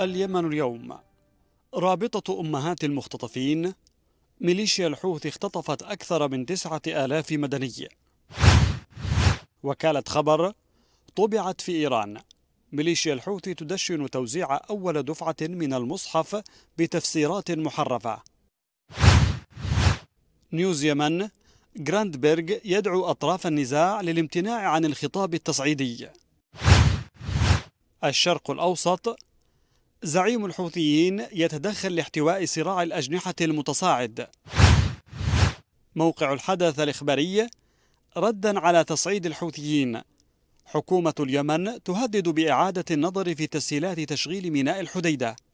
اليمن اليوم رابطة أمهات المختطفين ميليشيا الحوثي اختطفت أكثر من تسعة آلاف مدني وكالة خبر طبعت في إيران ميليشيا الحوثي تدشن توزيع أول دفعة من المصحف بتفسيرات محرفة نيوز يمن بيرغ يدعو أطراف النزاع للامتناع عن الخطاب التصعيدي الشرق الأوسط زعيم الحوثيين يتدخل لاحتواء صراع الأجنحة المتصاعد موقع الحدث الإخباري ردا على تصعيد الحوثيين حكومة اليمن تهدد بإعادة النظر في تسهيلات تشغيل ميناء الحديدة